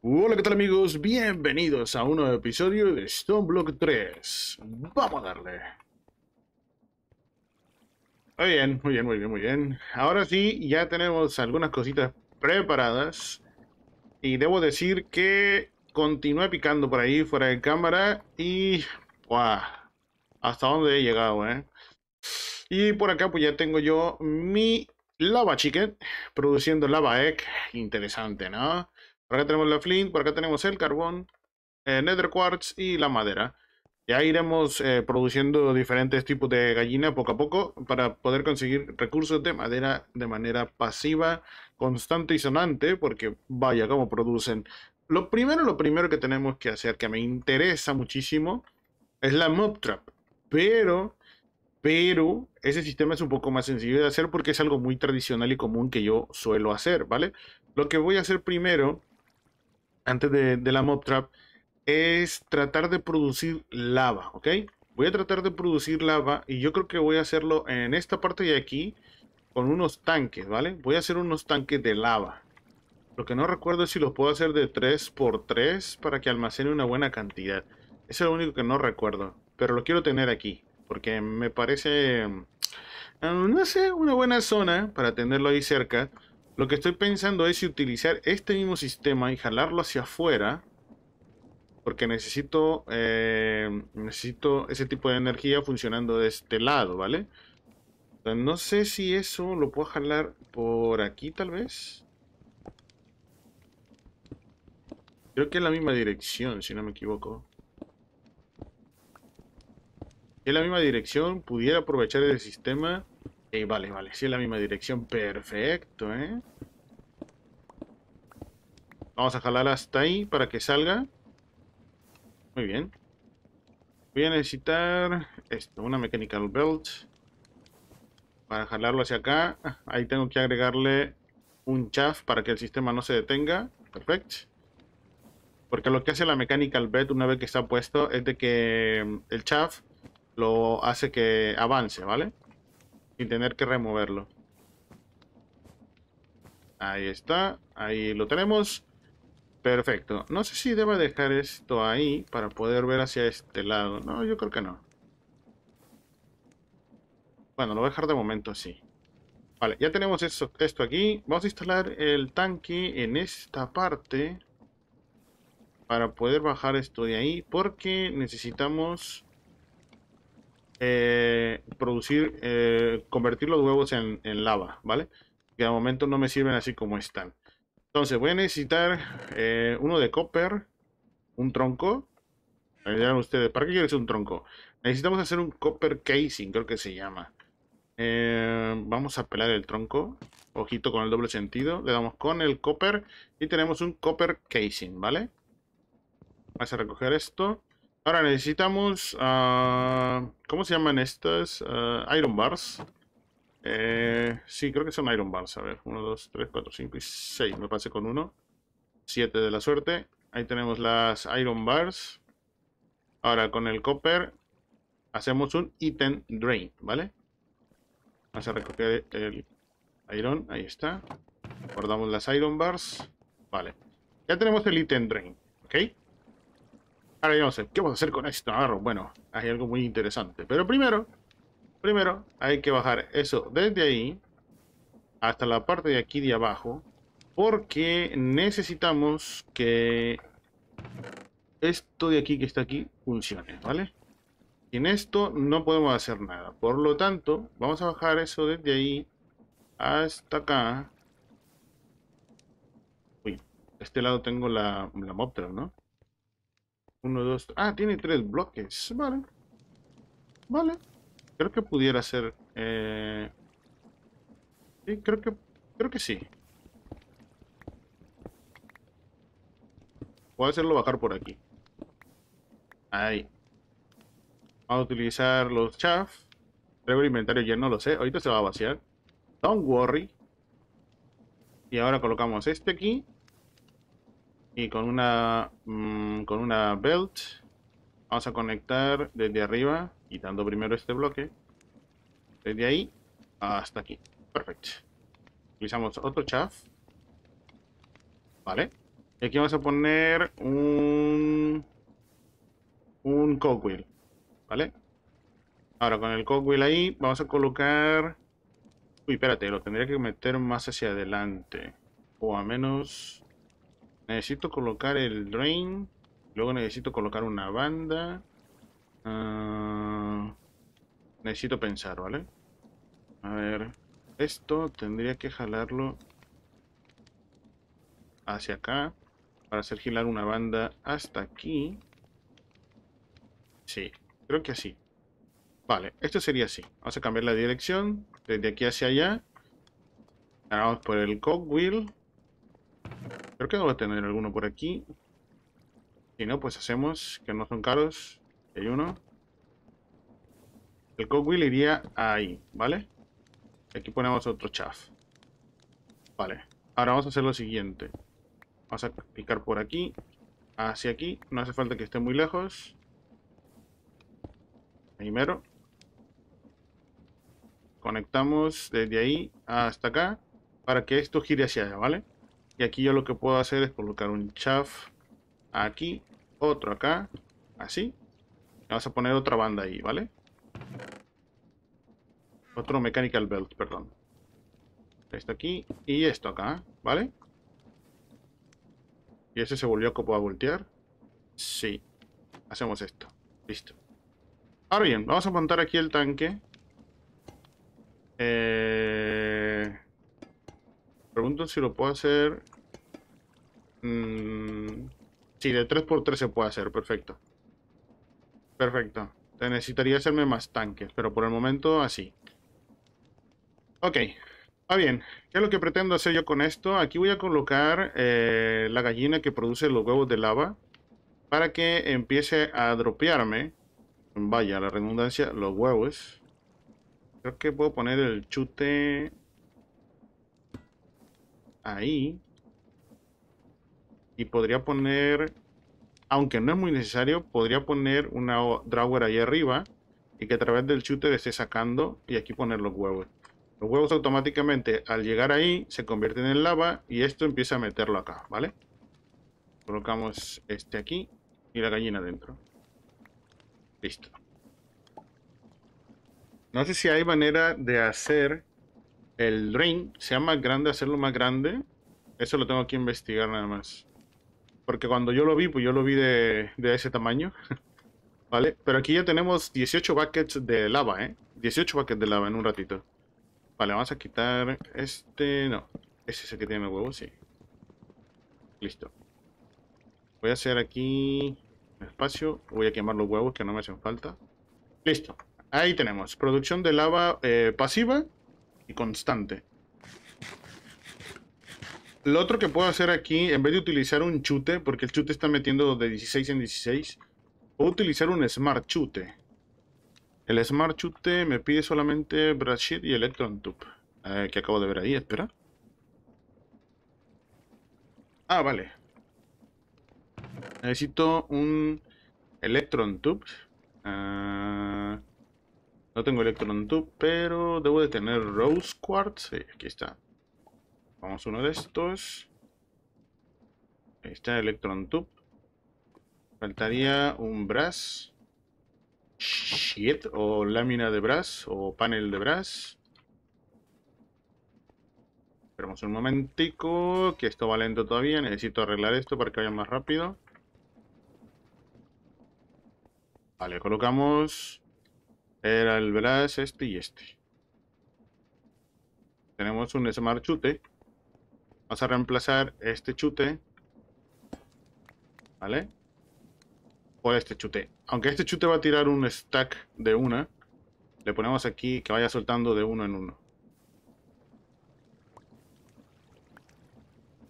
Hola, ¿qué tal amigos? Bienvenidos a un nuevo episodio de Stone Block 3. Vamos a darle. Muy bien, muy bien, muy bien, muy bien. Ahora sí, ya tenemos algunas cositas preparadas. Y debo decir que continué picando por ahí fuera de cámara y... Hasta dónde he llegado, ¿eh? Y por acá pues ya tengo yo mi lava chicken produciendo lava egg. Interesante, ¿no? Por acá tenemos la flint, por acá tenemos el carbón, eh, nether quartz y la madera. Ya iremos eh, produciendo diferentes tipos de gallina poco a poco para poder conseguir recursos de madera de manera pasiva, constante y sonante, porque vaya como producen. Lo primero, lo primero que tenemos que hacer, que me interesa muchísimo, es la mob trap. Pero, pero, ese sistema es un poco más sencillo de hacer porque es algo muy tradicional y común que yo suelo hacer, ¿vale? Lo que voy a hacer primero antes de, la mob trap, es tratar de producir lava, ¿ok? Voy a tratar de producir lava y yo creo que voy a hacerlo en esta parte de aquí con unos tanques, ¿vale? Voy a hacer unos tanques de lava. Lo que no recuerdo es si los puedo hacer de 3x3 para que almacene una buena cantidad. Eso es lo único que no recuerdo. Pero lo quiero tener aquí. Porque me parece... Mm, no sé, una buena zona para tenerlo ahí cerca. Lo que estoy pensando es utilizar este mismo sistema y jalarlo hacia afuera. Porque necesito, eh, necesito ese tipo de energía funcionando de este lado, ¿vale? Entonces, no sé si eso lo puedo jalar por aquí, tal vez. Creo que es la misma dirección, si no me equivoco. Es la misma dirección, pudiera aprovechar el sistema... Eh, vale, vale, sí en la misma dirección. Perfecto, ¿eh? Vamos a jalar hasta ahí para que salga. Muy bien. Voy a necesitar esto, una mechanical belt. Para jalarlo hacia acá. Ahí tengo que agregarle un chaff para que el sistema no se detenga. Perfecto. Porque lo que hace la mechanical belt una vez que está puesto es de que el chaff lo hace que avance, ¿vale? vale sin tener que removerlo. Ahí está, ahí lo tenemos. Perfecto. No sé si deba dejar esto ahí para poder ver hacia este lado. No, yo creo que no. Bueno, lo voy a dejar de momento así. Vale, ya tenemos esto aquí. Vamos a instalar el tanque en esta parte para poder bajar esto de ahí porque necesitamos eh, producir, eh, convertir los huevos en, lava, ¿vale? Que de momento no me sirven así como están. Entonces voy a necesitar eh, uno de copper, un tronco. Para ustedes, ¿para qué quieres un tronco? Necesitamos hacer un copper casing, creo que se llama. vamos a pelar el tronco. Ojito con el doble sentido. Le damos con el copper y tenemos un copper casing, ¿vale? Vamos a recoger esto. Ahora necesitamos... Uh, ¿Cómo se llaman estas? Ah, iron bars. Eh, sí, creo que son iron bars. A ver, 1, 2, 3, 4, 5 y 6. Me pasé con uno. 7 de la suerte. Ahí tenemos las iron bars. Ahora con el copper hacemos un item drain, ¿vale? Vamos a recoger el iron. Ahí está. Guardamos las iron bars. Vale. Ya tenemos el item drain, ¿ok? Ahora no sé, ¿qué vamos a hacer con esto, Agarro. Bueno, hay algo muy interesante. Pero primero, primero hay que bajar eso desde ahí hasta la parte de aquí de abajo. Porque necesitamos que esto de aquí que está aquí funcione, ¿vale? Sin esto no podemos hacer nada. Por lo tanto, vamos a bajar eso desde ahí hasta acá. Uy, este lado tengo la, la ¿no? Uno, dos... Ah, tiene tres bloques. Vale. Vale. Creo que pudiera ser... Eh, sí, creo que... Creo que sí. Voy a hacerlo bajar por aquí. Ahí. Vamos a utilizar los chaff. Traigo el inventario ya no lo sé. Ahorita se va a vaciar. Don't worry. Y ahora colocamos este aquí. Y con una, mm, con una belt vamos a conectar desde arriba, quitando primero este bloque, desde ahí hasta aquí. Perfecto. Utilizamos otro chaff. Vale. Y aquí vamos a poner un, un cogwheel. ¿Vale? Ahora con el cogwheel ahí vamos a colocar... Uy, espérate, lo tendría que meter más hacia adelante. O a menos... Necesito colocar el drain. Luego necesito colocar una banda. Ah, necesito pensar, ¿vale? A ver. Esto tendría que jalarlo hacia acá. Para hacer girar una banda hasta aquí. Sí, creo que así. Vale, esto sería así. Vamos a cambiar la dirección. Desde aquí hacia allá. Vamos por el cogwheel. Creo que a tener alguno por aquí. Si no, pues hacemos, que no son caros. Hay uno. El cogwheel iría ahí, ¿vale? Aquí ponemos otro chaff. Vale. Ahora vamos a hacer lo siguiente. Vamos a picar por aquí. Hacia aquí. No hace falta que esté muy lejos. Primero. Conectamos desde ahí hasta acá. Para que esto gire hacia allá, ¿vale? vale y aquí yo lo que puedo hacer es colocar un chaff aquí, otro acá, así. Vamos a poner otra banda ahí, ¿vale? Otro mechanical belt, perdón. Esto aquí y esto acá, ¿vale? ¿Y ese se volvió copo a voltear? Sí. Hacemos esto. Listo. Ahora bien, vamos a montar aquí el tanque. Eh pregunto si lo puedo hacer... Si, mm, Sí, de 3x3 se puede hacer, perfecto. Perfecto. necesitaría hacerme más tanques, pero por el momento así. Ok. está bien. ¿Qué es lo que pretendo hacer yo con esto? Aquí voy a colocar eh, la gallina que produce los huevos de lava para que empiece a dropearme, vaya la redundancia, los huevos. Creo que puedo poner el chute ahí. Y podría poner, aunque no es muy necesario, podría poner una drawer ahí arriba y que a través del shooter esté sacando y aquí poner los huevos. Los huevos automáticamente al llegar ahí se convierten en lava y esto empieza a meterlo acá, ¿vale? Colocamos este aquí y la gallina dentro. Listo. No sé si hay manera de hacer el drain sea más grande, hacerlo más grande, eso lo tengo que investigar nada más. Porque cuando yo lo vi, pues yo lo vi de, ese tamaño. ¿Vale? Pero aquí ya tenemos 18 buckets de lava, ¿eh? 18 buckets de lava en un ratito. Vale, vamos a quitar este... No, Ese es el que tiene huevos, sí. Listo. Voy a hacer aquí espacio. Voy a quemar los huevos que no me hacen falta. Listo. Ahí tenemos. Producción de lava eh, pasiva y constante. Lo otro que puedo hacer aquí, en vez de utilizar un chute, porque el chute está metiendo de 16 en 16, puedo utilizar un Smart Chute. El Smart Chute me pide solamente Brashit y Electron Tube, eh, que acabo de ver ahí, espera. Ah, vale. Necesito un Electron Tube. Eh, no tengo Electron Tube, pero debo de tener Rose Quartz. aquí está. Vamos uno de estos. Ahí está Electron Tube. Faltaría un Brass. Shit, o lámina de brass, o panel de brass. Esperemos un momentico, que esto va lento todavía. Necesito arreglar esto para que vaya más rápido. Vale, colocamos era el Brass, este y este. Tenemos un Smart Chute. Vamos a reemplazar este chute. ¿Vale? Por este chute. Aunque este chute va a tirar un stack de una. Le ponemos aquí que vaya soltando de uno en uno.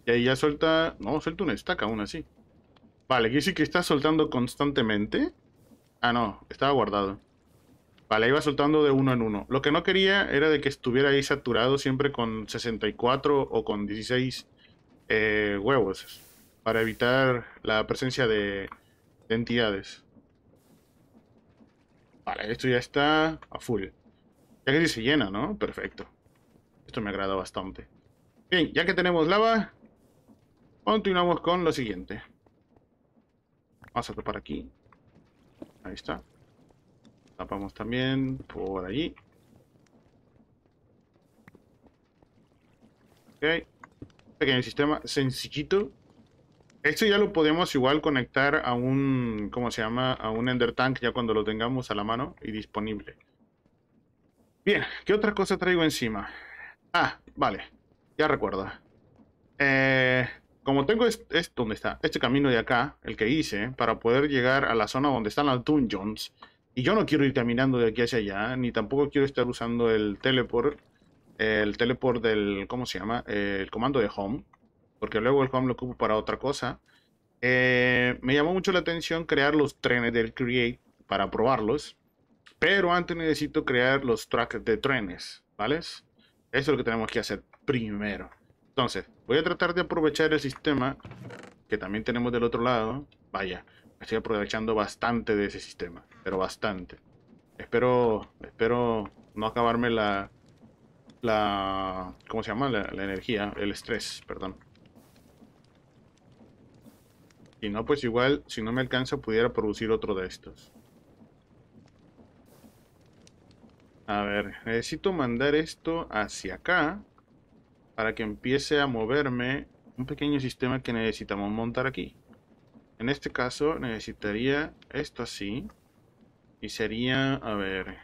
Y ahí ya suelta... No, suelta un stack aún así. Vale, quiere decir que está soltando constantemente. Ah, no. Estaba guardado. Vale, iba soltando de uno en uno. Lo que no quería era de que estuviera ahí saturado siempre con 64 o con 16 eh, huevos. Para evitar la presencia de, entidades. Vale, esto ya está a full. Ya que se llena, ¿no? Perfecto. Esto me agrada bastante. Bien, ya que tenemos lava, continuamos con lo siguiente. Vamos a aquí. Ahí está. Tapamos también por allí. Ok. el sistema sencillito. Esto ya lo podemos igual conectar a un, ¿cómo se llama? A un Ender Tank ya cuando lo tengamos a la mano y disponible. Bien, ¿qué otra cosa traigo encima? Ah, vale, ya recuerdo. Eh, como tengo ¿dónde está? este camino de acá, el que hice, para poder llegar a la zona donde están las dungeons, y yo no quiero ir caminando de aquí hacia allá, ni tampoco quiero estar usando el teleport, el teleport del, ¿cómo se llama? Eh, el comando de home, porque luego el home lo ocupo para otra cosa. Eh, me llamó mucho la atención crear los trenes del Create para probarlos, pero antes necesito crear los tracks de trenes, ¿vale? Eso es lo que tenemos que hacer primero. Entonces, voy a tratar de aprovechar el sistema que también tenemos del otro lado, vaya, estoy aprovechando bastante de ese sistema, pero bastante. Espero, espero no acabarme la, la, ¿cómo se llama? La, energía, el estrés, perdón. Si no, pues igual, si no me alcanza, pudiera producir otro de estos. A ver, necesito mandar esto hacia acá para que empiece a moverme un pequeño sistema que necesitamos montar aquí. En este caso necesitaría esto así. Y sería, a ver,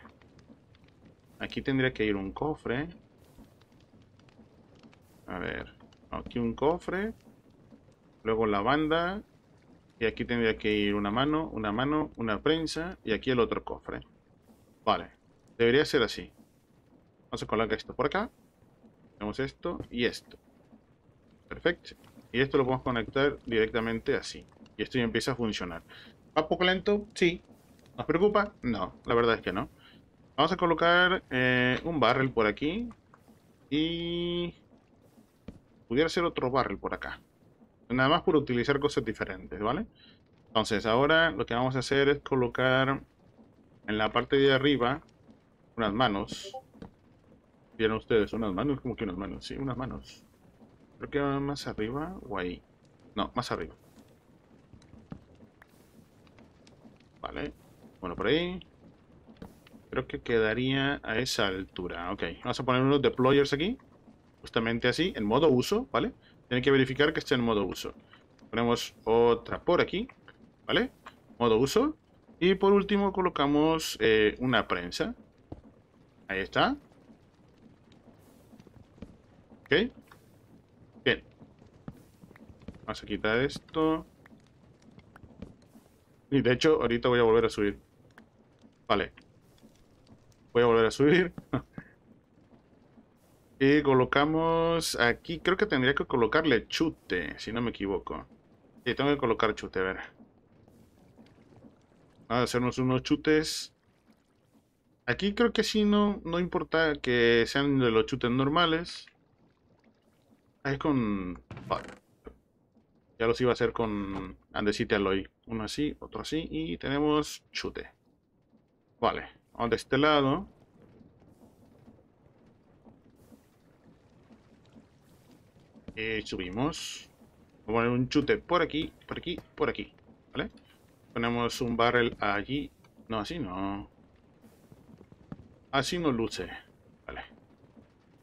aquí tendría que ir un cofre. A ver, aquí un cofre. Luego la banda. Y aquí tendría que ir una mano, una mano, una prensa. Y aquí el otro cofre. Vale, debería ser así. Vamos a colocar esto por acá. Tenemos esto y esto. Perfecto. Y esto lo podemos conectar directamente así y esto ya empieza a funcionar. ¿Va poco lento? Sí. ¿Nos preocupa? No, la verdad es que no. Vamos a colocar eh, un barrel por aquí. Y... Pudiera ser otro barrel por acá. Nada más por utilizar cosas diferentes, ¿vale? Entonces, ahora lo que vamos a hacer es colocar en la parte de arriba unas manos. ¿Vieron ustedes? Unas manos, como que unas manos, sí, unas manos. Creo que más arriba o ahí. No, más arriba. Vale. Bueno, por ahí. Creo que quedaría a esa altura. Ok. Vamos a poner unos deployers aquí. Justamente así, en modo uso, ¿vale? tiene que verificar que esté en modo uso. Ponemos otra por aquí, ¿vale? Modo uso. Y por último colocamos eh, una prensa. Ahí está. Ok. Bien. Vamos a quitar esto. Y de hecho, ahorita voy a volver a subir. Vale. Voy a volver a subir. y colocamos aquí. Creo que tendría que colocarle chute, si no me equivoco. Sí, tengo que colocar chute, a ver. Vamos a hacernos unos chutes. Aquí creo que sí, no, no importa que sean de los chutes normales. Es con... Ya los iba a hacer con Andesite Aloy. Uno así, otro así. Y tenemos chute. Vale. Vamos de este lado. Y eh, subimos. Vamos a poner un chute por aquí, por aquí, por aquí. ¿Vale? Ponemos un barrel allí. No, así no. Así no luce. Vale.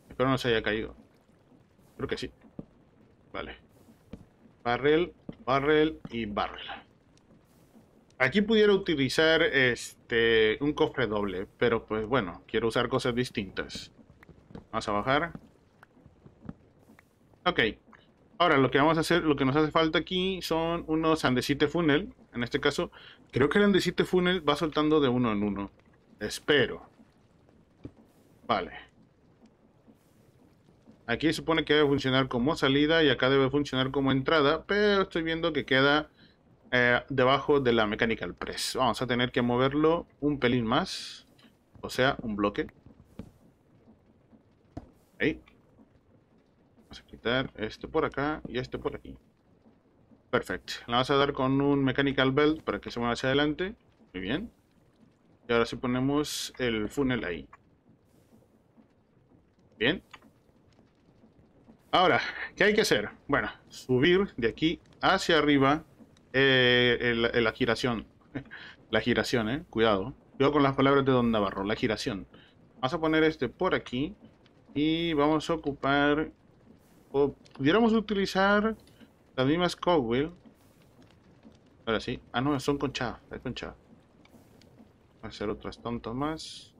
Espero no se haya caído. Creo que sí. Vale. Barrel, barrel y barrel. Aquí pudiera utilizar este un cofre doble, pero pues bueno, quiero usar cosas distintas. Vamos a bajar. Ok. Ahora lo que vamos a hacer, lo que nos hace falta aquí son unos andesite funnel. En este caso, creo que el andesite funnel va soltando de uno en uno. Espero. Vale. Aquí supone que debe funcionar como salida y acá debe funcionar como entrada, pero estoy viendo que queda eh, debajo de la Mechanical Press. Vamos a tener que moverlo un pelín más. O sea, un bloque. Ahí. Vamos a quitar este por acá y este por aquí. Perfecto. La vamos a dar con un Mechanical Belt para que se mueva hacia adelante. Muy bien. Y ahora si ponemos el funnel ahí. Bien. Ahora, ¿qué hay que hacer? Bueno, subir de aquí hacia arriba eh, la giración. la giración, eh. Cuidado. Yo con las palabras de Don Navarro. La giración. Vamos a poner este por aquí. Y vamos a ocupar... O pudiéramos utilizar las mismas Cogwheel. Ahora sí. Ah, no, son conchadas. Es conchada. Voy a hacer otras tantas más.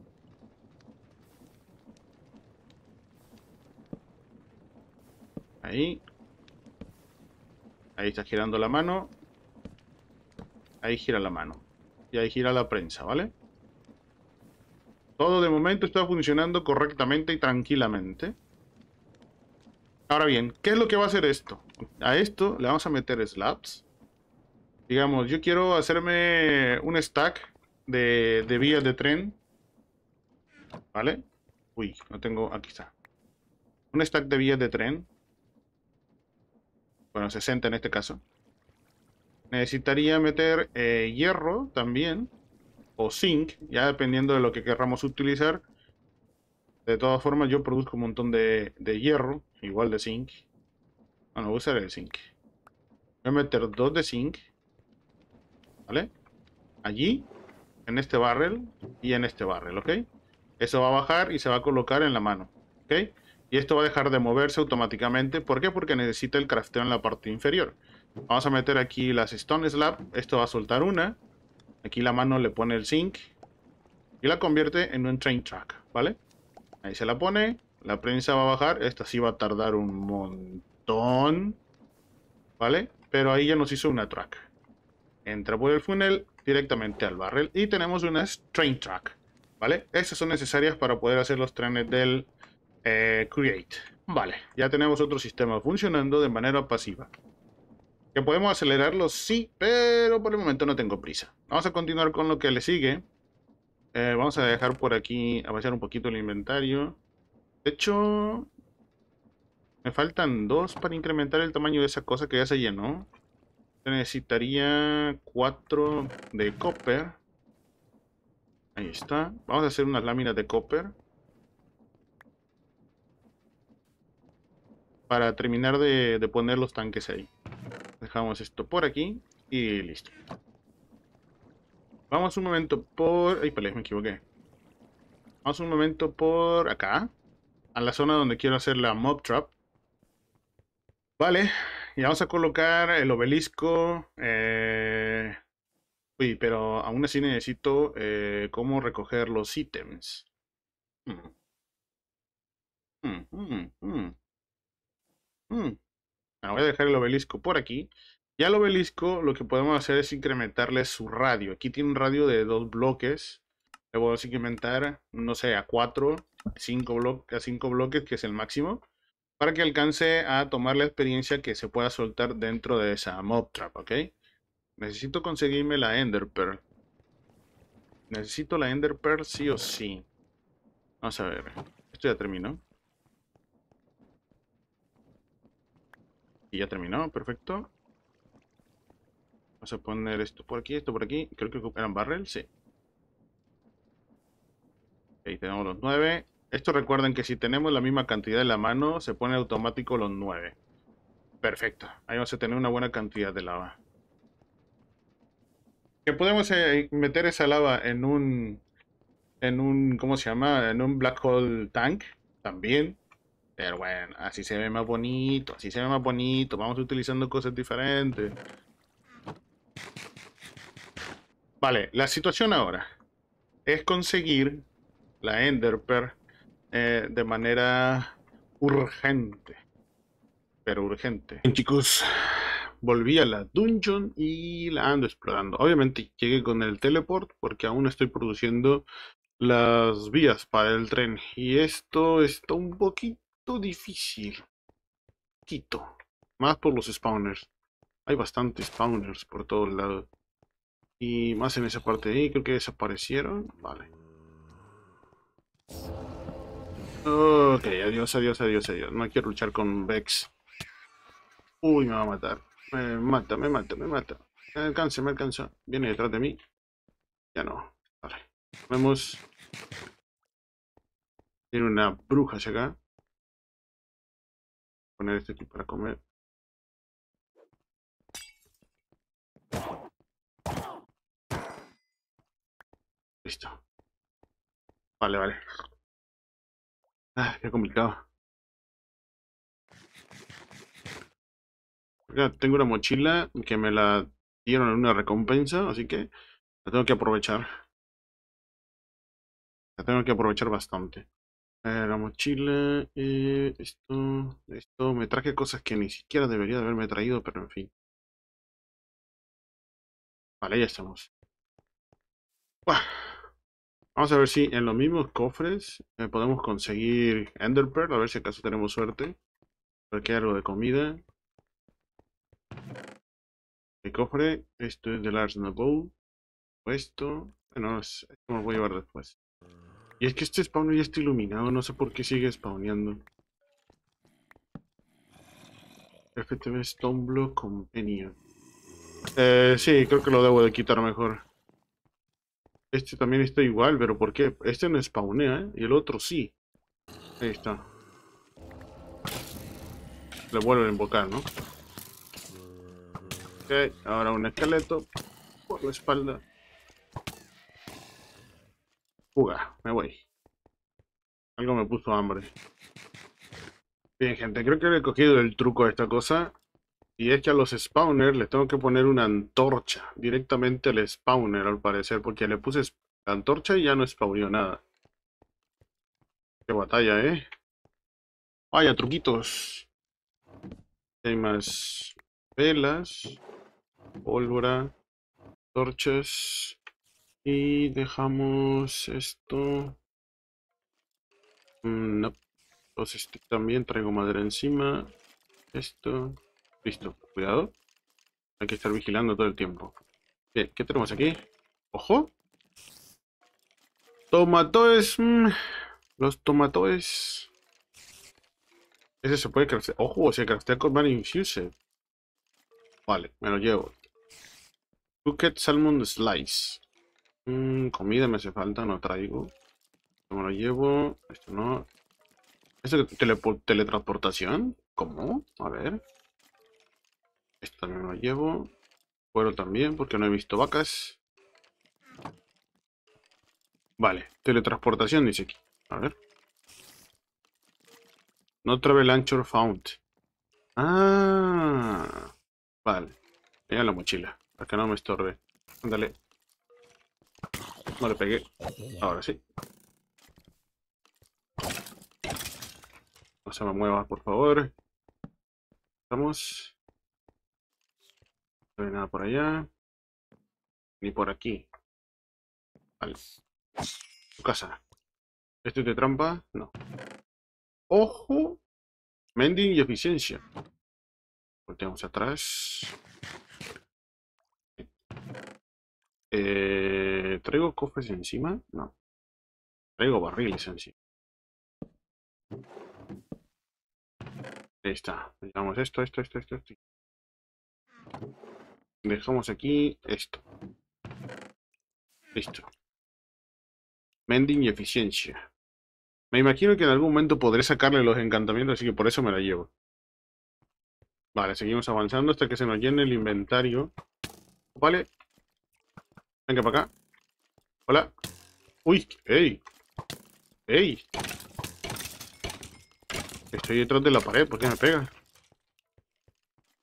Ahí. Ahí está girando la mano. Ahí gira la mano. Y ahí gira la prensa, ¿vale? Todo de momento está funcionando correctamente y tranquilamente. Ahora bien, ¿qué es lo que va a hacer esto? A esto le vamos a meter slabs. Digamos, yo quiero hacerme un stack de, vías de tren. ¿Vale? Uy, no tengo... Aquí está. Un stack de vías de tren. Bueno, 60 en este caso. Necesitaría meter eh, hierro también. O zinc, ya dependiendo de lo que querramos utilizar. De todas formas, yo produzco un montón de, de hierro. Igual de zinc. Bueno, voy a usar el zinc. Voy a meter dos de zinc. ¿Vale? Allí. En este barrel. Y en este barrel, ¿ok? Eso va a bajar y se va a colocar en la mano. ¿Ok? Y esto va a dejar de moverse automáticamente. ¿Por qué? Porque necesita el crafteo en la parte inferior. Vamos a meter aquí las Stone Slab. Esto va a soltar una. Aquí la mano le pone el zinc. Y la convierte en un train track, ¿vale? Ahí se la pone. La prensa va a bajar. Esta sí va a tardar un montón. ¿Vale? Pero ahí ya nos hizo una track. Entra por el funnel directamente al barrel. Y tenemos unas train track. ¿Vale? Estas son necesarias para poder hacer los trenes del eh, create. Vale, ya tenemos otro sistema funcionando de manera pasiva. ¿Que podemos acelerarlo? Sí, pero por el momento no tengo prisa. Vamos a continuar con lo que le sigue. Eh, vamos a dejar por aquí, a un poquito el inventario. De hecho, me faltan dos para incrementar el tamaño de esa cosa que ya se llenó. Necesitaría cuatro de copper. Ahí está. Vamos a hacer unas láminas de copper. Para terminar de poner los tanques ahí dejamos esto por aquí y listo. Vamos un momento por... Ay, me equivoqué. Vamos un momento por acá. A la zona donde quiero hacer la mob trap. Vale. Y vamos a colocar el obelisco. Eh, uy, pero aún así necesito eh, cómo recoger los ítems. Mm. Mm, mm, Ah, voy a dejar el obelisco por aquí. Y al obelisco lo que podemos hacer es incrementarle su radio. Aquí tiene un radio de dos bloques. Le a incrementar, no sé, a cuatro, bloques, a cinco bloques, que es el máximo. Para que alcance a tomar la experiencia que se pueda soltar dentro de esa mob trap, ¿ok? Necesito conseguirme la Ender Pearl. Necesito la Ender Pearl sí o sí. Vamos a ver. Esto ya terminó. Y ya terminó, perfecto. Vamos a poner esto por aquí, esto por aquí. Creo que eran barrel, sí. Ahí tenemos los nueve. Esto recuerden que si tenemos la misma cantidad en la mano, se pone automático los nueve. Perfecto. Ahí vamos a tener una buena cantidad de lava. Que podemos eh, meter esa lava en un... En un... ¿Cómo se llama? En un black hole tank. También bueno, así se ve más bonito, así se ve más bonito. Vamos utilizando cosas diferentes. Vale, la situación ahora es conseguir la Enderper eh, de manera urgente. Pero urgente. Chicos, volví a la dungeon y la ando explorando. Obviamente llegué con el teleport porque aún estoy produciendo las vías para el tren. Y esto está un poquito difícil. Quito. Más por los spawners. Hay bastantes spawners por todo el lado. Y más en esa parte de ahí. Creo que desaparecieron. Vale. Ok, adiós, adiós, adiós, adiós. No quiero luchar con Vex. Uy, me va a matar. Me mata, me mata, me mata. Me alcanza, me alcanza. Viene detrás de mí. Ya no. Vale. Vemos. Tiene una bruja hacia acá poner esto aquí para comer. Listo. Vale, vale. Ah, qué complicado. Acá tengo una mochila que me la dieron en una recompensa, así que la tengo que aprovechar. La tengo que aprovechar bastante. Eh, la mochila, eh, esto, esto, me traje cosas que ni siquiera debería haberme traído, pero en fin. Vale, ya estamos. Vamos a ver si en los mismos cofres eh, podemos conseguir Enderpearl, a ver si acaso tenemos suerte. Porque hay algo de comida. El cofre, esto es de Arsenal Bowl. Esto, bueno, esto me lo voy a llevar después. Y es que este spawn ya está iluminado, no sé por qué sigue spawneando. FTV Stoneblock Convenio. Eh, sí, creo que lo debo de quitar mejor. Este también está igual, pero ¿por qué? Este no spawnea, ¿eh? Y el otro sí. Ahí está. Le vuelvo a invocar, ¿no? Ok, ahora un esqueleto por la espalda. Fuga, me voy. Algo me puso hambre. Bien, gente, creo que le he cogido el truco a esta cosa. Y es que a los spawners les tengo que poner una antorcha. Directamente al spawner, al parecer. Porque le puse la antorcha y ya no spawneó nada. Qué batalla, ¿eh? Vaya, truquitos. Hay más velas, pólvora, torches. Y dejamos esto. Mm, no. Pues, este, también traigo madera encima. Esto. Listo. Cuidado. Hay que estar vigilando todo el tiempo. Bien, ¿qué tenemos aquí? ¡Ojo! Tomatoes. Mm, los tomatoes. Ese se puede crecer ¡Ojo! Se craftea con Man Vale, me lo llevo. Bucket Salmon Slice. Mm, comida me hace falta, no traigo. No lo llevo. Esto no. ¿Esto tele teletransportación? ¿Cómo? A ver. Esto también lo llevo. Cuero también, porque no he visto vacas. Vale, teletransportación dice aquí. A ver. No el anchor found. Ah. Vale. Mira la mochila, para que no me estorbe. Ándale. No le pegué. Ahora sí. No se me mueva, por favor. Vamos. No hay nada por allá. Ni por aquí. Vale. Tu casa. ¿Esto es de trampa? No. ¡Ojo! Mending y eficiencia. Volteamos atrás. Eh, ¿Traigo cofres encima? No. Traigo barriles encima. Ahí está. Dejamos esto, esto, esto, esto, esto. Dejamos aquí esto. Listo. Mending y eficiencia. Me imagino que en algún momento podré sacarle los encantamientos, así que por eso me la llevo. Vale, seguimos avanzando hasta que se nos llene el inventario. Vale, Venga para acá. Hola. Uy, ey. Estoy detrás de la pared, ¿por qué me pega?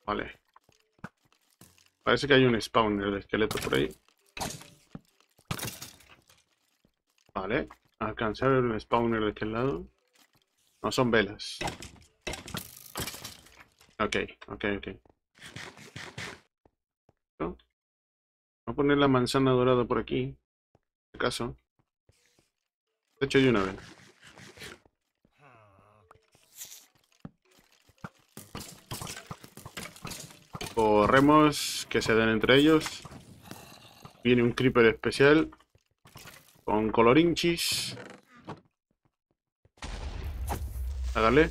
Vale. Parece que hay un spawner de esqueleto por ahí. Vale. alcanzar el spawner de aquel lado. No son velas. Ok, ok, ok. Voy a poner la manzana dorada por aquí. En caso. De hecho, de una vez. Corremos, que se den entre ellos. Viene un creeper especial. Con colorinchis. Hágale.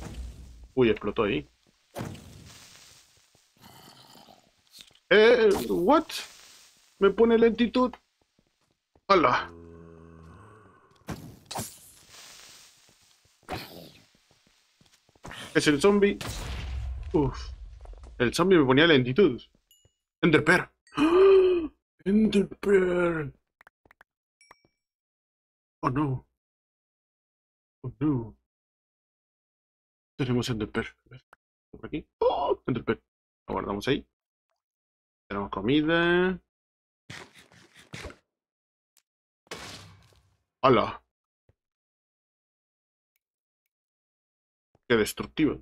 Uy, explotó ahí. Eh, what? Me pone lentitud. Hola. Es el zombie. Uf. El zombie me ponía lentitud. enderper, ¡Oh! ¡Ah! Oh no. Oh no. Tenemos ver. Por aquí. ¡Oh! aguardamos Lo guardamos ahí. Tenemos comida. ¡Hala! ¡Qué destructiva!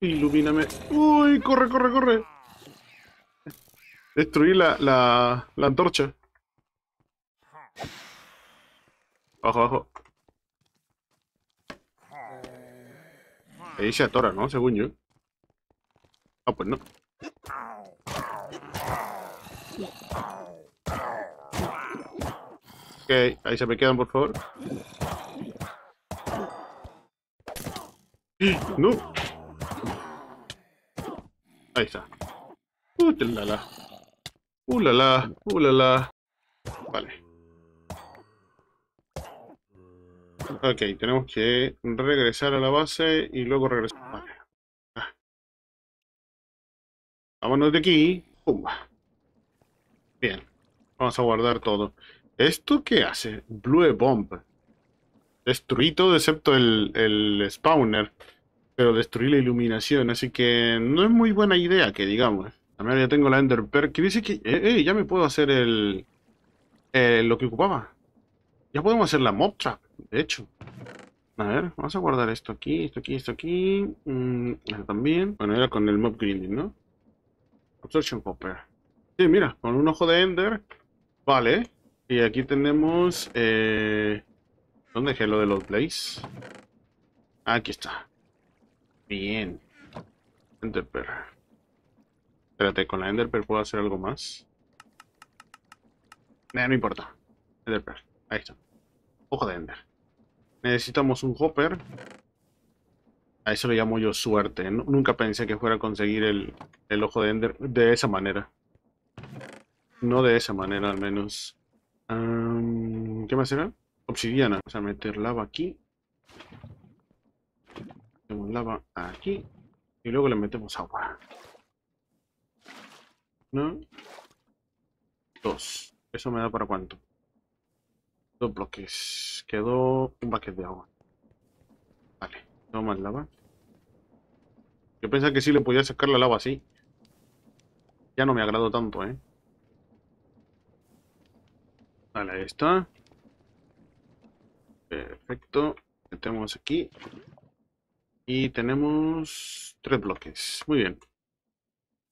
Ilumíname. ¡Uy! ¡Corre, corre, corre! Destruí la, la, la antorcha. Bajo, abajo. Ahí se atora, ¿no? Según yo. Ah, pues no. Ok, ahí se me quedan, por favor. ¡No! Ahí está. ¡Utelala! la ¡Ulala! Vale. Ok, tenemos que regresar a la base y luego regresar. Ah. Vámonos de aquí. Pumba. Bien. Vamos a guardar todo. ¿Esto qué hace? Blue Bomb. Destruí todo excepto el, spawner. Pero destruí la iluminación, así que no es muy buena idea que digamos. También ya tengo la Ender Pearl, que dice que... Eh, eh ya me puedo hacer el... Eh, lo que ocupaba. Ya podemos hacer la mob trap, de hecho. A ver, vamos a guardar esto aquí, esto aquí, esto aquí. Mm, también. Bueno, era con el mob grinding, ¿no? Absorption Copper. Sí, mira, con un ojo de Ender. Vale. Y aquí tenemos... Eh, ¿Dónde dejé lo de los blaze? Aquí está. Bien. Enderper. Espérate, ¿con la Enderper puedo hacer algo más? Eh, no importa. Enderper. Ahí está. Ojo de Ender. Necesitamos un hopper. A eso le llamo yo suerte. nunca pensé que fuera a conseguir el, el ojo de Ender de esa manera. No de esa manera, al menos. ¿Qué más será? Obsidiana. Vamos a meter lava aquí. Metemos lava aquí. Y luego le metemos agua. ¿No? Dos. ¿Eso me da para cuánto? Dos bloques. Quedó un paquete de agua. Vale. No más lava. Yo pensaba que sí le podía sacar la lava así. Ya no me agradó tanto, ¿eh? Vale, ahí está. Perfecto. Metemos aquí. Y tenemos tres bloques. Muy bien.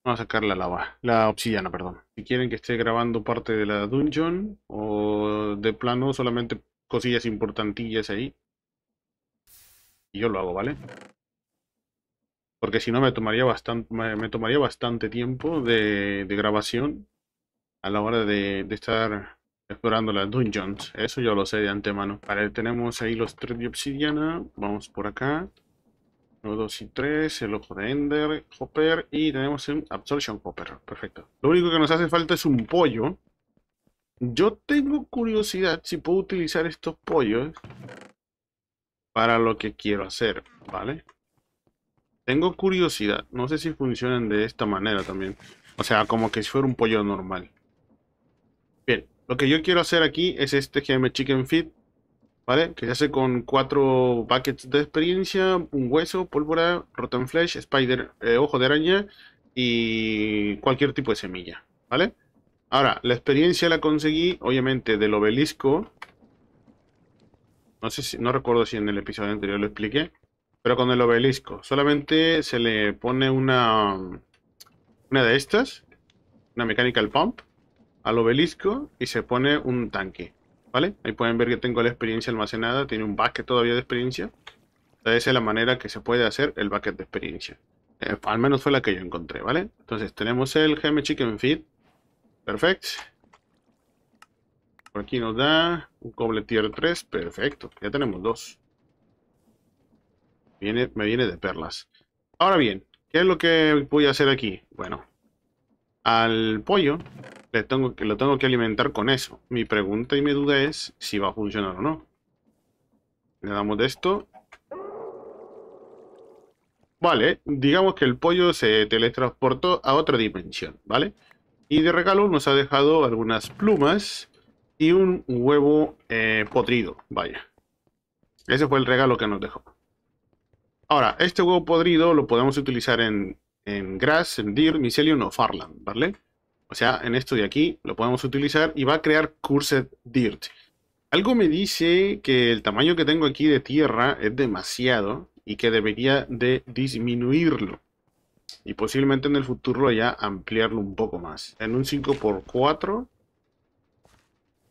Vamos a sacar la lava, la obsidiana, perdón. Si quieren que esté grabando parte de la dungeon o de plano solamente cosillas importantillas ahí. Y yo lo hago, ¿vale? Porque si no me tomaría bastante, me, tomaría bastante tiempo de, grabación a la hora de estar explorando las dungeons. Eso yo lo sé de antemano. Vale, tenemos ahí los tres de obsidiana. Vamos por acá. 1, dos y 3, el ojo de Ender, Hopper y tenemos un Absorption Hopper. Perfecto. Lo único que nos hace falta es un pollo. Yo tengo curiosidad si puedo utilizar estos pollos para lo que quiero hacer, ¿vale? Tengo curiosidad. No sé si funcionan de esta manera también. O sea, como que si fuera un pollo normal. Bien, lo que yo quiero hacer aquí es este GM Chicken Fit, ¿vale? Que ya hace con cuatro buckets de experiencia, un hueso, pólvora, rotten flesh, spider, eh, ojo de araña y cualquier tipo de semilla, ¿vale? Ahora, la experiencia la conseguí, obviamente, del obelisco. No sé si, no recuerdo si en el episodio anterior lo expliqué, pero con el obelisco. Solamente se le pone una, una de estas, una mechanical pump, al obelisco y se pone un tanque, ¿vale? Ahí pueden ver que tengo la experiencia almacenada, tiene un bucket todavía de experiencia. esa es la manera que se puede hacer el bucket de experiencia. Eh, al menos fue la que yo encontré, ¿vale? Entonces tenemos el gm Chicken Feed. Perfecto. Por aquí nos da un coble tier 3. Perfecto. Ya tenemos dos. Viene, me viene de perlas. Ahora bien, ¿qué es lo que voy a hacer aquí? Bueno, al pollo le tengo que, lo tengo que alimentar con eso. Mi pregunta y mi duda es si va a funcionar o no. Le damos de esto. Vale, digamos que el pollo se teletransportó a otra dimensión, ¿vale? Y de regalo nos ha dejado algunas plumas y un huevo eh, podrido, vaya. Ese fue el regalo que nos dejó. Ahora, este huevo podrido lo podemos utilizar en en grass, en dir, micelio o farland, ¿vale? O sea, en esto de aquí lo podemos utilizar y va a crear cursed dirt. Algo me dice que el tamaño que tengo aquí de tierra es demasiado y que debería de disminuirlo. Y posiblemente en el futuro ya ampliarlo un poco más. En un 5x4.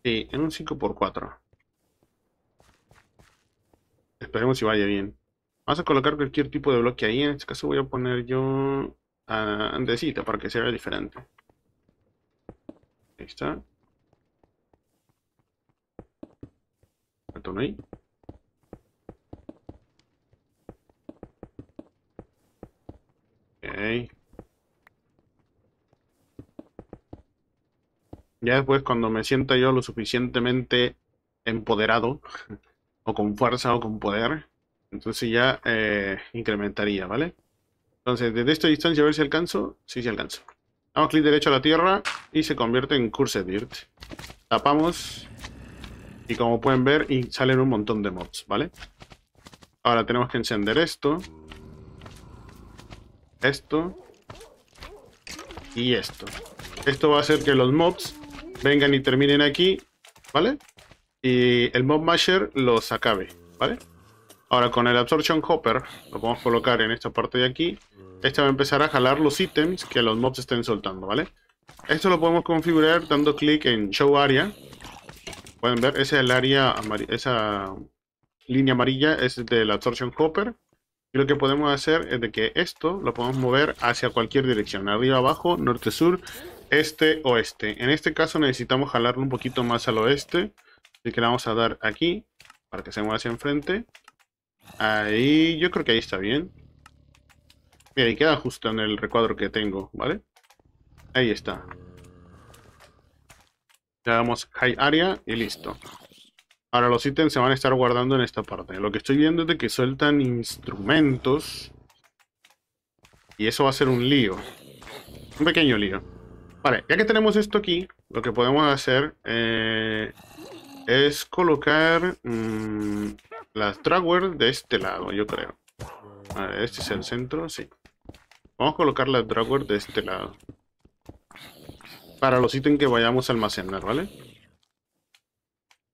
Sí, en un 5x4. Esperemos si vaya bien. Vas a colocar cualquier tipo de bloque ahí. En este caso voy a poner yo a andesita para que sea diferente. Ahí está. Ya después cuando me sienta yo lo suficientemente empoderado, o con fuerza o con poder, entonces ya eh, incrementaría, ¿vale? Entonces, desde esta distancia, a ver si alcanzo. Sí, se alcanzo. Damos clic derecho a la tierra y se convierte en Curse Dirt. Tapamos. Y como pueden ver, salen un montón de mobs, ¿vale? Ahora tenemos que encender esto. Esto. Y esto. Esto va a hacer que los mobs vengan y terminen aquí, ¿vale? Y el mob masher los acabe, ¿vale? Ahora con el Absorption Hopper lo podemos colocar en esta parte de aquí. Este va a empezar a jalar los ítems que los mobs estén soltando, ¿vale? Esto lo podemos configurar dando clic en Show Area. Pueden ver, esa es el área, esa línea amarilla es del Absorption Hopper. Y lo que podemos hacer es de que esto lo podemos mover hacia cualquier dirección. Arriba, abajo, norte, sur, este, oeste. En este caso necesitamos jalarlo un poquito más al oeste. Así que le vamos a dar aquí para que se mueva hacia enfrente. Ahí, yo creo que ahí está bien. Mira, y queda justo en el recuadro que tengo, ¿vale? Ahí está. Le damos high area y listo. Ahora los ítems se van a estar guardando en esta parte. Lo que estoy viendo es de que sueltan instrumentos. Y eso va a ser un lío. Un pequeño lío. Vale, ya que tenemos esto aquí, lo que podemos hacer eh, es colocar... Mm, las drawer de este lado, yo creo. este es el centro, sí. Vamos a colocar las drawer de este lado. Para los ítems que vayamos a almacenar, ¿vale?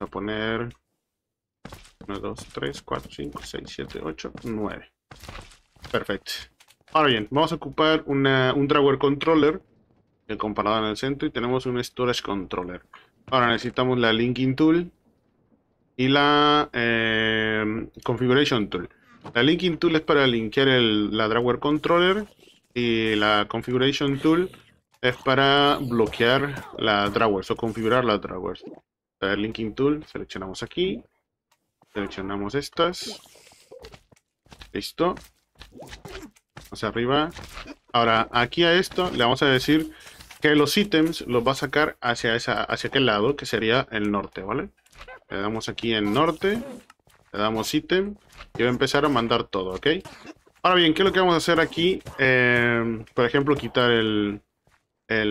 Voy a poner... 1, 2, 3, 4, 5, 6, 7, 8, 9. Perfecto. Ahora bien, vamos a ocupar un drawer controller que comparado en el centro y tenemos un storage controller. Ahora necesitamos la linking tool y la eh, Configuration Tool. La Linking Tool es para linkear la Drawer Controller y la Configuration Tool es para bloquear la Drawer, o configurar la Drawer La Linking Tool seleccionamos aquí, seleccionamos estas, listo, hacia arriba. Ahora aquí a esto le vamos a decir que los ítems los va a sacar hacia, esa, hacia aquel lado que sería el norte, ¿vale? Le damos aquí en norte. Le damos ítem. Y va a empezar a mandar todo, ¿ok? Ahora bien, ¿qué es lo que vamos a hacer aquí? Em, por ejemplo, quitar el,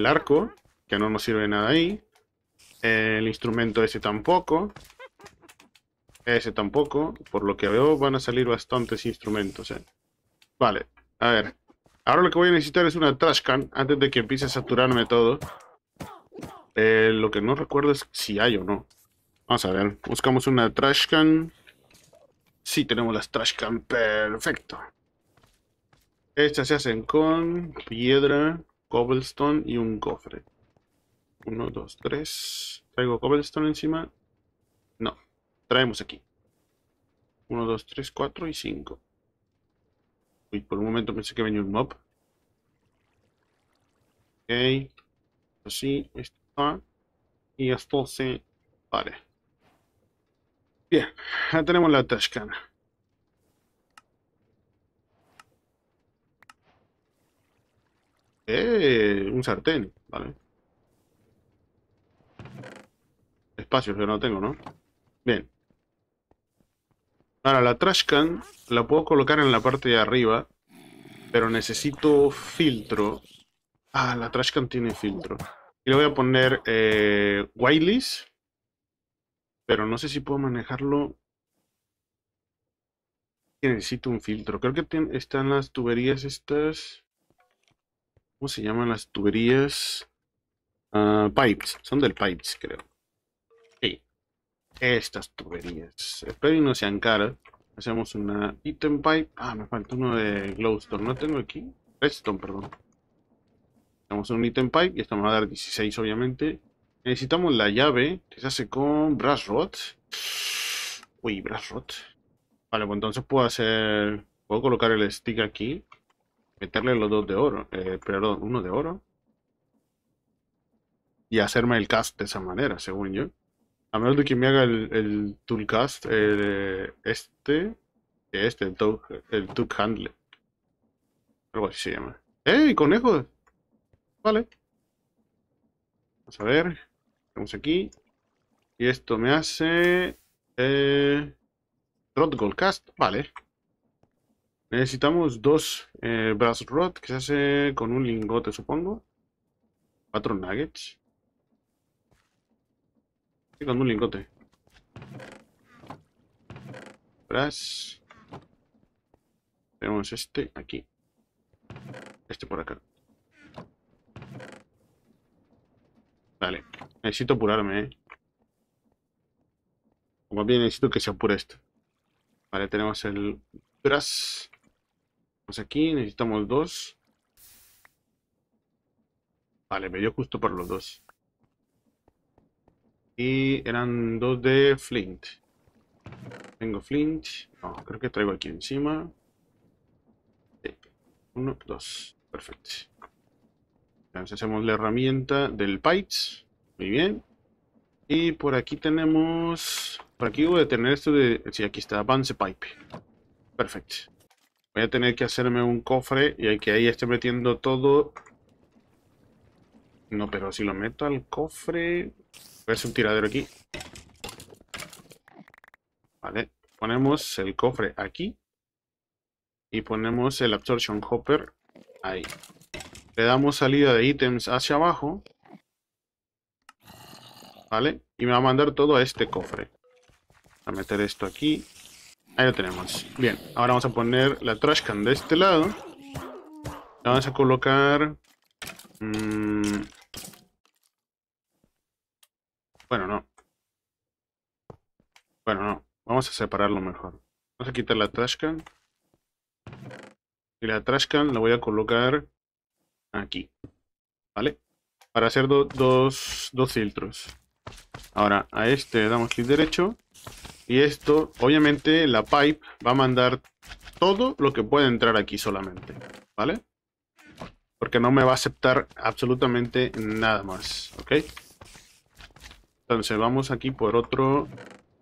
arco. Que no nos sirve nada ahí. El instrumento ese tampoco. Ese tampoco. Por lo que veo van a salir bastantes instrumentos. ¿eh? Vale, a ver. Ahora lo que voy a necesitar es una trash can antes de que empiece a saturarme todo. Eh, lo que no recuerdo es si hay o no. Vamos a ver, buscamos una trash Sí, tenemos las trash perfecto. Estas se hacen con piedra, cobblestone y un cofre. Uno, dos, tres. ¿Traigo cobblestone encima? No, traemos aquí. Uno, dos, tres, cuatro y cinco. Uy, por un momento pensé que venía un mob. Ok. Así, esto y esto se pare. Bien, ya tenemos la trashcan. Eh, un sartén, vale. Espacios que no tengo, ¿no? Bien. Ahora, la trashcan la puedo colocar en la parte de arriba, pero necesito filtro. Ah, la trashcan tiene filtro. Y le voy a poner eh, pero no sé si puedo manejarlo. Necesito un filtro. Creo que están las tuberías estas. ¿Cómo se llaman las tuberías? Ah, pipes. Son del pipes, creo. Sí. Estas tuberías. Espero y no sean caras. Hacemos una item pipe. Ah, me falta uno de glowstone. No tengo aquí. Redstone, perdón. Hacemos un item pipe y esto me va a dar 16, obviamente. Necesitamos la llave que se hace con Brass Rod. Uy, Brass Rod. Vale, pues entonces puedo hacer... Puedo colocar el stick aquí. Meterle los dos de oro. Eh, perdón, uno de oro. Y hacerme el cast de esa manera, según yo. A menos de que me haga el, tool cast eh, este, este, el, el tool handle. Algo así se llama. ¡Eh! conejos! Vale. Vamos a ver. Vamos aquí. Y esto me hace... Eh, rod Goldcast. Vale. Necesitamos dos eh, Brass Rod, que se hace con un lingote, supongo. Cuatro nuggets. Y con un lingote. Brass. Tenemos este aquí. Este por acá. Vale. Necesito apurarme, eh. más bien necesito que se apure esto. Vale, tenemos el grass. Pues aquí necesitamos dos. Vale, me dio justo por los dos. Y eran dos de Flint. Tengo Flint. No, creo que traigo aquí encima. Uno, dos. Perfecto hacemos la herramienta del pipes. Muy bien. Y por aquí tenemos... Por aquí voy a tener esto de... Sí, aquí está, avance Pipe. Perfecto. Voy a tener que hacerme un cofre y que ahí esté metiendo todo. No, pero si lo meto al cofre... A un tiradero aquí. Vale. Ponemos el cofre aquí. Y ponemos el Absorption Hopper ahí. Le damos salida de ítems hacia abajo. ¿Vale? Y me va a mandar todo a este cofre. a meter esto aquí. Ahí lo tenemos. Bien, ahora vamos a poner la trashcan de este lado. La vamos a colocar... Mm, bueno, no. Bueno, no. Vamos a separarlo mejor. Vamos a quitar la trashcan. Y la trashcan la voy a colocar aquí. ¿Vale? Para hacer dos, dos filtros. Ahora, a este damos clic derecho. Y esto, obviamente, la pipe va a mandar todo lo que puede entrar aquí solamente. ¿Vale? Porque no me va a aceptar absolutamente nada más. ¿Ok? Entonces vamos aquí por otro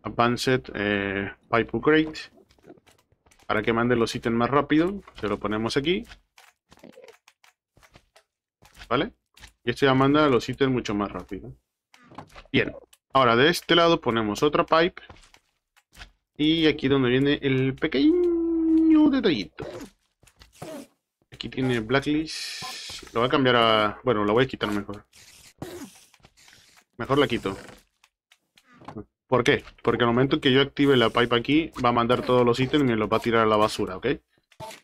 Advanced eh, Pipe Upgrade. Para que mande los ítems más rápido. Se lo ponemos aquí. ¿vale? Y esto ya manda los ítems mucho más rápido. Bien, ahora de este lado ponemos otra pipe. Y aquí donde viene el pequeño detallito. Aquí tiene blacklist. Lo voy a cambiar a... Bueno, lo voy a quitar mejor. Mejor la quito. ¿Por qué? Porque al momento que yo active la pipe aquí, va a mandar todos los ítems y me los va a tirar a la basura, ¿ok?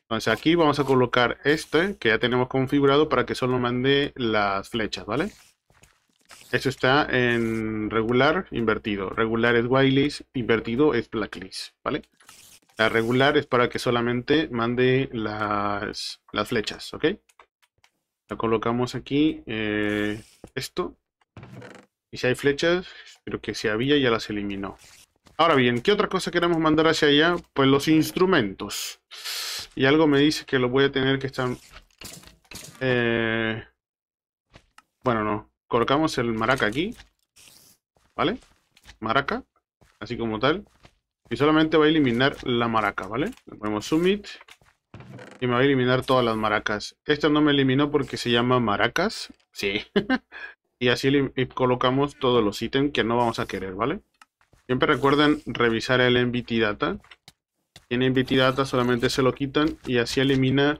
Entonces aquí vamos a colocar este que ya tenemos configurado para que solo mande las flechas, ¿vale? Eso está en regular, invertido. Regular es wireless, invertido es blacklist, ¿vale? La regular es para que solamente mande las, flechas, ¿ok? La colocamos aquí, eh, esto. Y si hay flechas, creo que si había ya las eliminó. Ahora bien, ¿qué otra cosa queremos mandar hacia allá? Pues los instrumentos. Y algo me dice que lo voy a tener que estar... Eh, bueno, no. Colocamos el maraca aquí. ¿Vale? Maraca. Así como tal. Y solamente va a eliminar la maraca, ¿vale? Le ponemos summit. Y me va a eliminar todas las maracas. Esta no me eliminó porque se llama maracas. Sí. y así colocamos todos los ítems que no vamos a querer, ¿vale? Siempre recuerden revisar el MVT Data tiene Data solamente se lo quitan y así elimina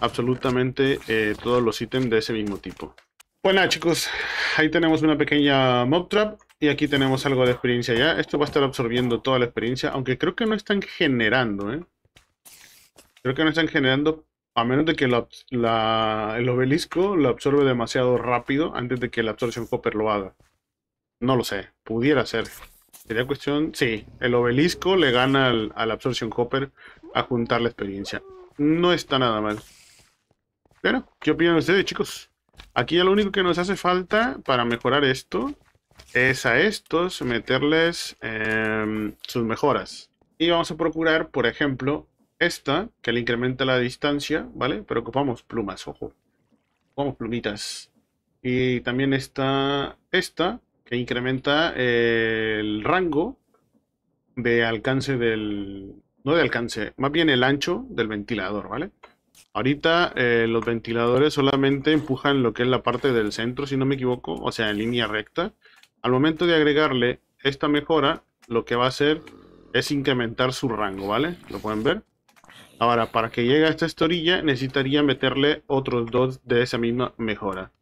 absolutamente eh, todos los ítems de ese mismo tipo. Bueno pues chicos, ahí tenemos una pequeña mob trap y aquí tenemos algo de experiencia ya. Esto va a estar absorbiendo toda la experiencia, aunque creo que no están generando, ¿eh? Creo que no están generando, a menos de que el obelisco lo absorbe demasiado rápido antes de que la absorción copper lo haga. No lo sé, pudiera ser. Sería cuestión, sí, el obelisco le gana al, al, Absorption Hopper a juntar la experiencia. No está nada mal. Pero, ¿qué opinan ustedes, chicos? Aquí ya lo único que nos hace falta para mejorar esto es a estos meterles em, sus mejoras. Y vamos a procurar, por ejemplo, esta, que le incrementa la distancia, ¿vale? Pero ocupamos plumas, ojo. Ocupamos plumitas. Y también está esta, que incrementa eh, el rango de alcance del... No de alcance, más bien el ancho del ventilador, ¿vale? Ahorita eh, los ventiladores solamente empujan lo que es la parte del centro, si no me equivoco, o sea, en línea recta. Al momento de agregarle esta mejora, lo que va a hacer es incrementar su rango, ¿vale? Lo pueden ver. Ahora, para que llegue a esta estorilla, necesitaría meterle otros dos de esa misma mejora.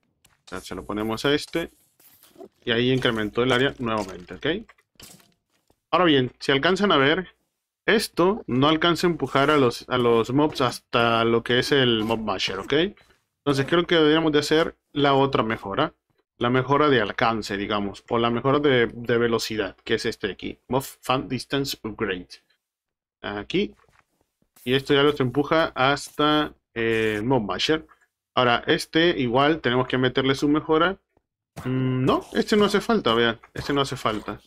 O sea, se lo ponemos a este y ahí incrementó el área nuevamente, ¿ok? Ahora bien, si alcanzan a ver, esto no alcanza a empujar a los, a los mobs hasta lo que es el mob masher, ¿ok? Entonces creo que deberíamos de hacer la otra mejora. La mejora de alcance, digamos, o la mejora de, velocidad, que es este de aquí. Mob Fan Distance Upgrade. Aquí. Y esto ya los empuja hasta el eh, Mob masher. Ahora, este igual tenemos que meterle su mejora Mm, no, este no hace falta, vean, este no hace falta.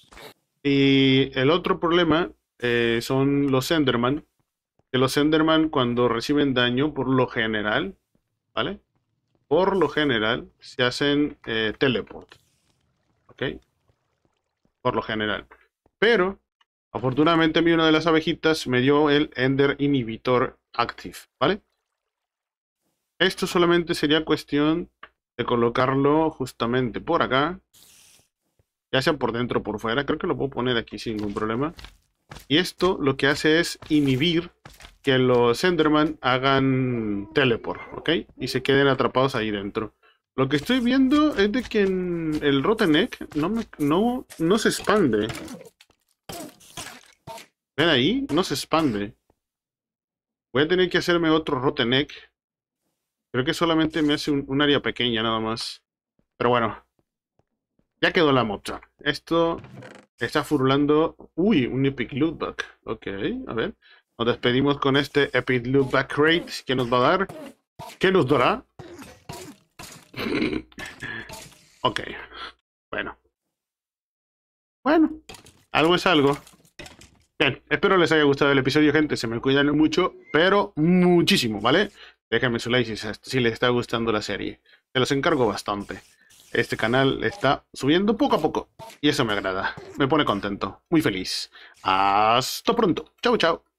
Y el otro problema eh, son los Enderman, que los Enderman cuando reciben daño, por lo general, ¿vale? Por lo general, se hacen eh, teleport, ¿ok? Por lo general. Pero, afortunadamente a mí una de las abejitas me dio el Ender Inhibitor Active, ¿vale? Esto solamente sería cuestión de colocarlo justamente por acá. Ya sea por dentro o por fuera. Creo que lo puedo poner aquí sin ningún problema. Y esto lo que hace es inhibir que los Enderman hagan teleport, ¿ok? Y se queden atrapados ahí dentro. Lo que estoy viendo es de que en el Rotten no, no, no se expande. ¿Ven ahí? No se expande. Voy a tener que hacerme otro Rotten Creo que solamente me hace un, área pequeña nada más. Pero bueno. Ya quedó la mocha. Esto está furulando... Uy, un Epic Lootback. Ok, a ver. Nos despedimos con este Epic Lootback Crate que nos va a dar... ¿Qué nos dará? ok. Bueno. Bueno. Algo es algo. Bien, espero les haya gustado el episodio, gente. Se me cuidan mucho, pero muchísimo, ¿vale? Déjenme su like si, les está gustando la serie. Se los encargo bastante. Este canal está subiendo poco a poco y eso me agrada. Me pone contento, muy feliz. Hasta pronto. Chau, chao.